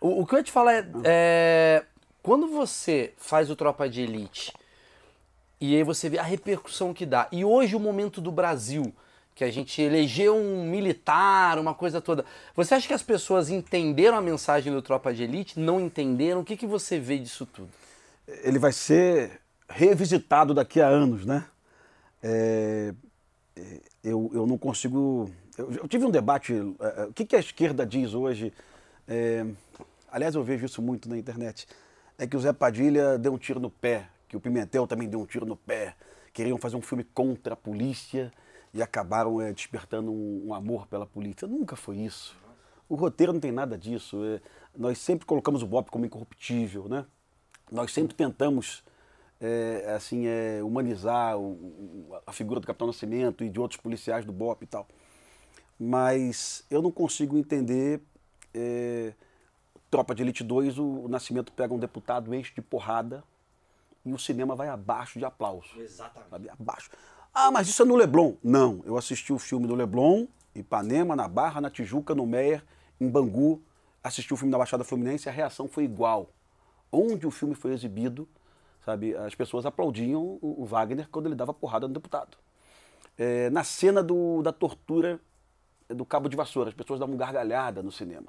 O, o, que eu ia te falar é, é, Quando você faz o Tropa de Elite e aí você vê a repercussão que dá, e hoje o momento do Brasil, que a gente elegeu um militar, uma coisa toda, você acha que as pessoas entenderam a mensagem do Tropa de Elite? Não entenderam? O que, que você vê disso tudo? Ele vai ser revisitado daqui a anos, né? É, é eu, eu não consigo. Eu, eu tive um debate. É, é, o que, que a esquerda diz hoje? É, aliás, eu vejo isso muito na internet. É que o Zé Padilha deu um tiro no pé, que o Pimentel também deu um tiro no pé. Queriam fazer um filme contra a polícia e acabaram é, despertando um, um, amor pela polícia. Nunca foi isso. O roteiro não tem nada disso. É, nós sempre colocamos o Bob como incorruptível, né? Nós sempre tentamos é, assim é, humanizar o, a figura do Capitão Nascimento e de outros policiais do Bob e tal. Mas eu não consigo entender é, Tropa de Elite 2, o, o Nascimento pega um deputado, enche de porrada e o cinema vai abaixo de aplauso. Exatamente. Sabe? Abaixo. Ah, mas isso é no Leblon. Não, eu assisti o filme do Leblon, Ipanema, na Barra, na Tijuca, no Meier, em Bangu. Assisti o filme da Baixada Fluminense e a reação foi igual. Onde o filme foi exibido, sabe, as pessoas aplaudiam o, o Wagner quando ele dava porrada no deputado. É, na cena do, da tortura do cabo de vassoura, as pessoas davam gargalhada no cinema.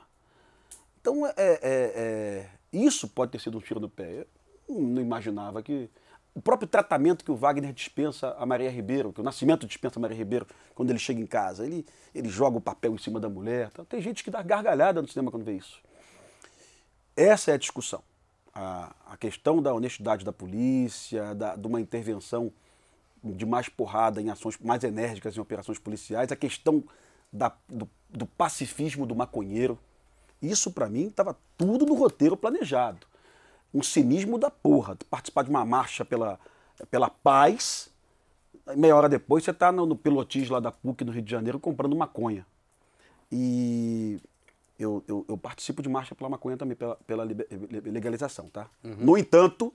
Então, é, é, é, é, isso pode ter sido um tiro no pé. Eu não imaginava que. O próprio tratamento que o Wagner dispensa a Maria Ribeiro, que o Nascimento dispensa a Maria Ribeiro quando ele chega em casa. Ele, ele joga o papel em cima da mulher. Tá? Tem gente que dá gargalhada no cinema quando vê isso. Essa é a discussão. A, a questão da honestidade da polícia, da, de uma intervenção de mais porrada em ações mais enérgicas em operações policiais, a questão da, do, do pacifismo do maconheiro. Isso, para mim, estava tudo no roteiro planejado. Um cinismo da porra, participar de uma marcha pela, pela paz, meia hora depois você está no, no pilotis lá da PUC no Rio de Janeiro comprando maconha. E eu, eu, eu participo de marcha pela maconha também, pela, pela legalização, tá? Uhum. No entanto,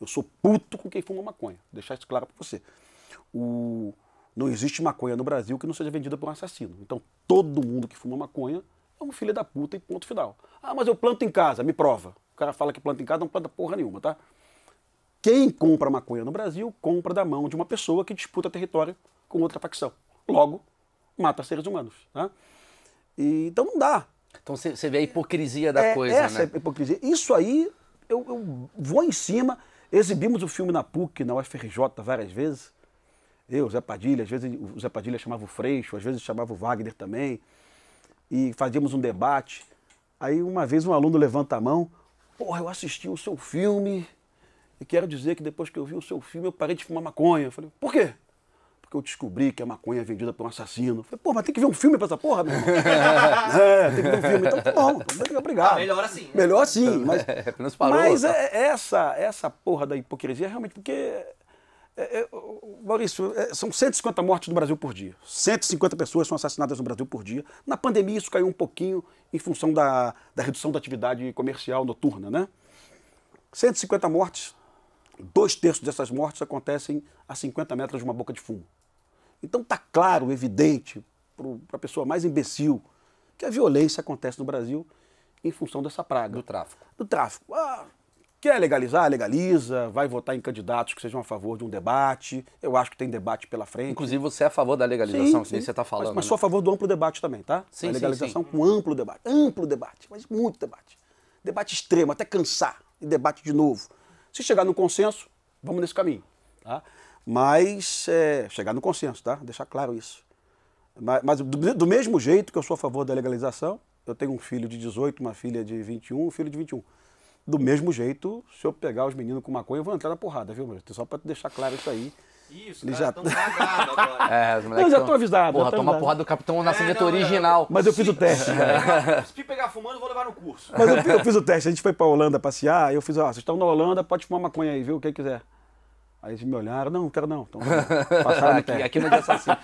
eu sou puto com quem fuma maconha. Vou deixar isso claro para você. O, não existe maconha no Brasil que não seja vendida por um assassino. Então todo mundo que fuma maconha é um filho da puta e ponto final. Ah, mas eu planto em casa, me prova. O cara fala que planta em casa, não planta porra nenhuma, tá? Quem compra maconha no Brasil, compra da mão de uma pessoa que disputa território com outra facção. Logo, mata seres humanos, tá? E, então não dá. Então você vê a hipocrisia da é, coisa, essa né? Essa é hipocrisia. Isso aí, eu, eu vou em cima. Exibimos o filme na PUC, na UFRJ, várias vezes. Eu, Zé Padilha, às vezes o Zé Padilha chamava o Freixo, às vezes chamava o Wagner também. E fazíamos um debate. Aí uma vez um aluno levanta a mão, porra, eu assisti o seu filme e quero dizer que depois que eu vi o seu filme eu parei de fumar maconha. Eu falei, por quê? Porque eu descobri que a maconha é vendida por um assassino. Eu falei, pô, mas tem que ver um filme pra essa porra, meu irmão. é, tem que ver um filme. Então, tá bom, então, obrigado. Ah, melhor assim. Né? Melhor assim. É, mas, mas tá. é, essa, essa porra da hipocrisia, é realmente, porque é, é, Maurício, é, são 150 mortes no Brasil por dia. 150 pessoas são assassinadas no Brasil por dia. Na pandemia, isso caiu um pouquinho em função da, da redução da atividade comercial noturna, né? 150 mortes, dois terços dessas mortes acontecem a 50 metros de uma boca de fumo. Então tá claro, evidente, para a pessoa mais imbecil, que a violência acontece no Brasil em função dessa praga. Do tráfico. Do tráfico. Ah, Quer legalizar? Legaliza. Vai votar em candidatos que sejam a favor de um debate. Eu acho que tem debate pela frente. Inclusive, você é a favor da legalização, sim, sim. que você está falando. Mas, mas né? sou a favor do amplo debate também, tá? Sim, a legalização sim, com amplo debate. Amplo debate, mas muito debate. Debate extremo, até cansar. E debate de novo. Se chegar no consenso, vamos nesse caminho, tá? Mas é, chegar no consenso, tá? Deixar claro isso. Mas, mas do, do mesmo jeito que eu sou a favor da legalização, eu tenho um filho de 18, uma filha de 21, um filho de 21 do mesmo jeito, se eu pegar os meninos com maconha, eu vou entrar na porrada, viu, meu? Só para deixar claro isso aí. Isso, Eles já estão cagados agora. É, os moleques. Eu já tô avisado. Porra, toma avisado. porrada do Capitão Nascimento é, não, original. Mas eu fiz o teste. Se, pegar, né? se pegar fumando, eu vou levar no curso. Mas eu, eu, fiz o teste. A gente foi pra Holanda passear, eu fiz, ó, vocês estão na Holanda, pode fumar maconha aí, viu? Quem quiser. Aí eles me olharam, não, não quero não. Então, passaram aqui, aqui não é assassino.